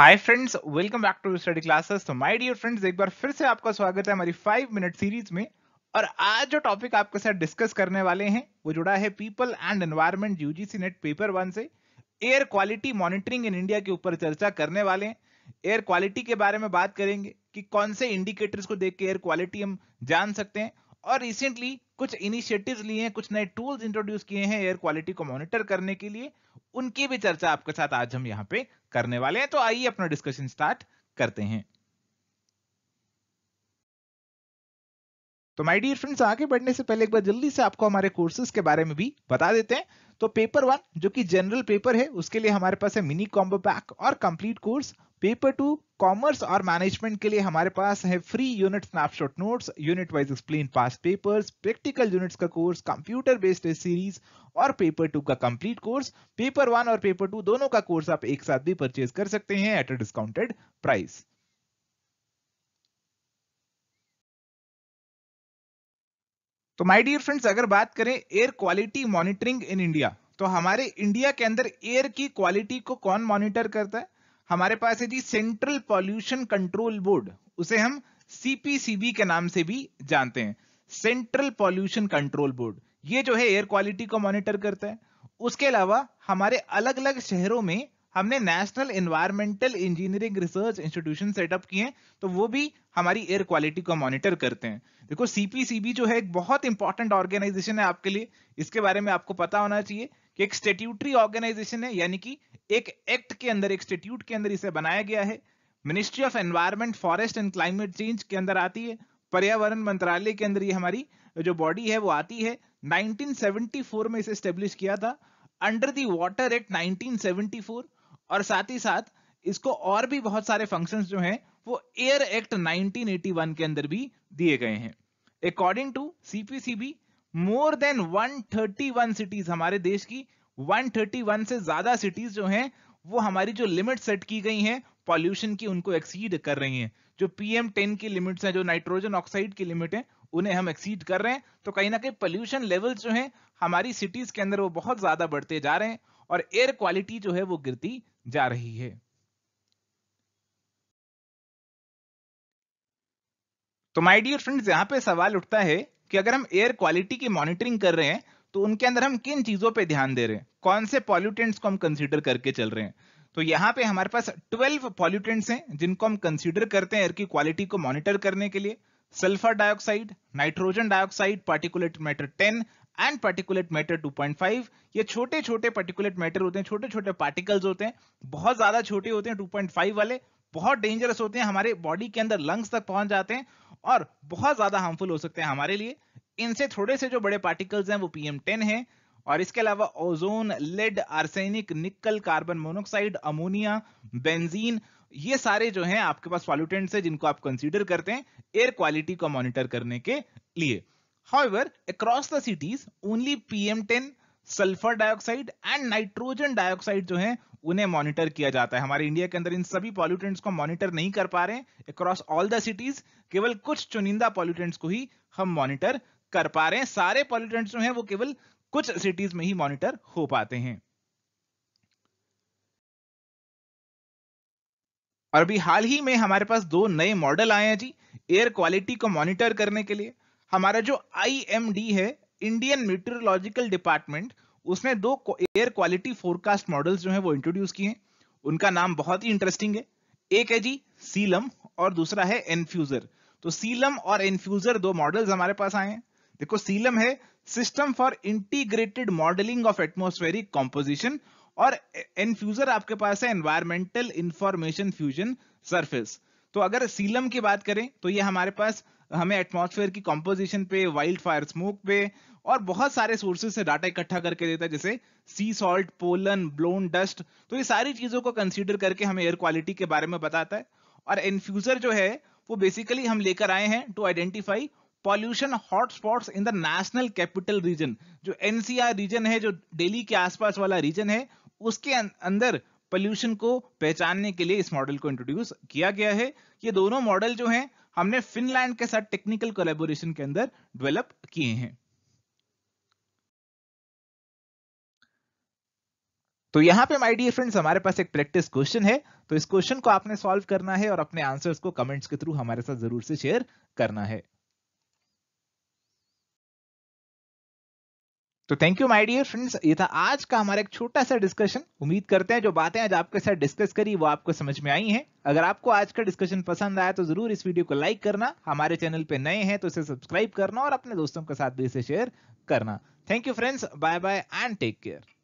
hi friends welcome back to study classes तो my dear friends एक बार फिर से आपका स्वागत है हमारी फाइव मिनट सीरीज में और आज जो टॉपिक आपके साथ डिस्कस करने वाले हैं वो जुड़ा है people and environment UGC NET paper one से air quality monitoring in India के ऊपर चर्चा करने वाले हैं एयर क्वालिटी के बारे में बात करेंगे कि कौन से इंडिकेटर्स को देख के एयर क्वालिटी हम जान सकते हैं और रिसेंटली कुछ इनिशिएटिव्स लिए हैं कुछ नए टूल्स इंट्रोड्यूस किए हैं एयर क्वालिटी को मॉनिटर करने के लिए उनकी भी चर्चा आपके साथ आज हम यहाँ पे करने वाले हैं तो आइए अपना डिस्कशन स्टार्ट करते हैं तो माय डियर फ्रेंड्स आगे बढ़ने से पहले एक बार जल्दी से आपको हमारे कोर्सेज के बारे में भी बता देते हैं तो पेपर वन जो कि जनरल पेपर है उसके लिए हमारे पास है मिनी कॉम्बो पैक और complete course paper two commerce और मैनेजमेंट के लिए हमारे पास है free unit snapshot notes unit wise explain past papers practical units का कोर्स कंप्यूटर बेस्ड सीरीज और पेपर टू का कंप्लीट कोर्स पेपर वन और पेपर टू दोनों का कोर्स आप एक साथ भी परचेज कर सकते हैं एट अ डिस्काउंटेड प्राइस तो माय डियर फ्रेंड्स अगर बात करें air quality monitoring in India तो हमारे इंडिया के अंदर एयर की क्वालिटी को कौन मॉनिटर करता है हमारे पास है जी सेंट्रल पॉल्यूशन कंट्रोल बोर्ड उसे हम सीपीसीबी के नाम से भी जानते हैं सेंट्रल पॉल्यूशन कंट्रोल बोर्ड ये जो है एयर क्वालिटी को मॉनिटर करता है उसके अलावा हमारे अलग अलग शहरों में हमने national environmental engineering research institution setup किए हैं तो वो भी हमारी एयर क्वालिटी को मॉनिटर करते हैं देखो सीपीसीबी जो है एक बहुत इंपॉर्टेंट ऑर्गेनाइजेशन है आपके लिए इसके बारे में आपको पता होना चाहिए कि एक स्टेट्यूटरी ऑर्गेनाइजेशन है यानी कि एक एक्ट के अंदर एक स्टेट्यूट के अंदर इसे बनाया गया है ministry of environment forest and climate change के अंदर आती है पर्यावरण मंत्रालय के अंदर ये हमारी जो बॉडी है वो आती है 1974 में इसे स्टेब्लिश किया था अंडर दी वाटर एक्ट 1974 और साथ ही साथ इसको और भी बहुत सारे फंक्शंस जो हैं वो एयर एक्ट 1981 के अंदर भी दिए गए हैं according to CPCB more than 131 cities हमारे देश की 131 से ज्यादा सिटीज जो हैं वो हमारी जो लिमिट सेट की गई हैं पॉल्यूशन की उनको एक्सीड कर रही हैं जो पीएम 10 की लिमिट्स हैं जो नाइट्रोजन ऑक्साइड की लिमिट है उन्हें हम एक्सीड कर रहे हैं तो कहीं ना कहीं पॉल्यूशन लेवल जो है हमारी सिटीज के अंदर वो बहुत ज्यादा बढ़ते जा रहे हैं और एयर क्वालिटी जो है वो गिरती जा रही है तो माय डियर फ्रेंड्स यहां पे सवाल उठता है कि अगर हम एयर क्वालिटी की मॉनिटरिंग कर रहे हैं तो उनके अंदर हम किन चीजों पे ध्यान दे रहे हैं कौन से पॉल्यूटेंट्स को हम कंसीडर करके चल रहे हैं तो यहाँ पे हमारे पास 12 पॉल्यूटेंट्स हैं जिनको हम कंसीडर करते हैं एयर की क्वालिटी को मॉनिटर करने के लिए sulphur dioxide nitrogen dioxide particulate matter 10 and particulate matter 2.5 ये छोटे छोटे पार्टिकुलेट मैटर होते हैं छोटे छोटे पार्टिकल्स होते हैं बहुत ज्यादा छोटे होते हैं 2.5 वाले बहुत डेंजरस होते हैं हमारे बॉडी के अंदर लंग्स तक पहुंच जाते हैं और बहुत ज्यादा हार्मफुल हो सकते हैं हमारे लिए इनसे थोड़े से जो बड़े पार्टिकल्स हैं वो पीएम टेन है और इसके अलावा ozone lead arsenic nickel carbon monoxide ammonia benzene ये सारे जो हैं आपके पास पॉल्यूटेंट्स हैं जिनको आप कंसीडर करते हैं एयर क्वालिटी को मॉनिटर करने के लिए however across the cities only PM ten sulphur dioxide and nitrogen dioxide जो है उन्हें मॉनिटर किया जाता है हमारे इंडिया के अंदर इन सभी पॉल्यूटेंट्स को मॉनिटर नहीं कर पा रहे हैं अक्रॉस ऑल द सिटीज केवल कुछ चुनिंदा पॉल्यूटेंट्स को ही हम मॉनिटर कर पा रहे हैं सारे पॉलिटेंट जो हैं वो केवल कुछ सिटीज में ही मॉनिटर हो पाते हैं और अभी हाल ही में हमारे पास दो नए मॉडल आए हैं जी एयर क्वालिटी को मॉनिटर करने के लिए हमारा जो आई है इंडियन मेट्रोलॉजिकल डिपार्टमेंट उसने दो एयर क्वालिटी फोरकास्ट मॉडल्स जो है वो इंट्रोड्यूस किए हैं उनका नाम बहुत ही इंटरेस्टिंग है एक है जी सीलम और दूसरा है एनफ्यूजर तो सीलम और एनफ्यूजर दो मॉडल्स हमारे पास आए हैं देखो सीलम है system for integrated modelling of atmospheric composition और एनफ्यूजर आपके पास है एनवायरमेंटल इंफॉर्मेशन फ्यूजन सरफेस तो अगर सीलम की बात करें तो ये हमारे पास हमें एटमोसफेयर की कॉम्पोजिशन पे वाइल्ड फायर स्मोक पे और बहुत सारे सोर्सेस से डाटा इकट्ठा करके देता है जैसे sea salt pollen blown dust तो ये सारी चीजों को कंसीडर करके हमें एयर क्वालिटी के बारे में बताता है और इन्फ्यूजर जो है वो बेसिकली हम लेकर आए हैं to identify pollution hotspots in the national capital region जो एनसीआर रीजन है जो दिल्ली के आसपास वाला रीजन है उसके अं-, अंदर पॉल्यूशन को पहचानने के लिए इस मॉडल को इंट्रोड्यूस किया गया है ये दोनों मॉडल जो हैं हमने फिनलैंड के साथ टेक्निकल कोलेबोरेशन के अंदर डेवलप किए हैं तो यहां पे माय डियर फ्रेंड्स हमारे पास एक प्रैक्टिस क्वेश्चन है तो इस क्वेश्चन को आपने सॉल्व करना है और अपने आंसर्स को कमेंट्स के थ्रू हमारे साथ जरूर से शेयर करना है तो thank you my dear friends ये था आज का हमारा एक छोटा सा डिस्कशन उम्मीद करते हैं जो बातें आज आपके साथ डिस्कस करी वो आपको समझ में आई हैं अगर आपको आज का डिस्कशन पसंद आया तो जरूर इस वीडियो को लाइक करना हमारे चैनल पे नए हैं तो इसे सब्सक्राइब करना और अपने दोस्तों के साथ भी इसे शेयर करना thank you friends bye bye and take care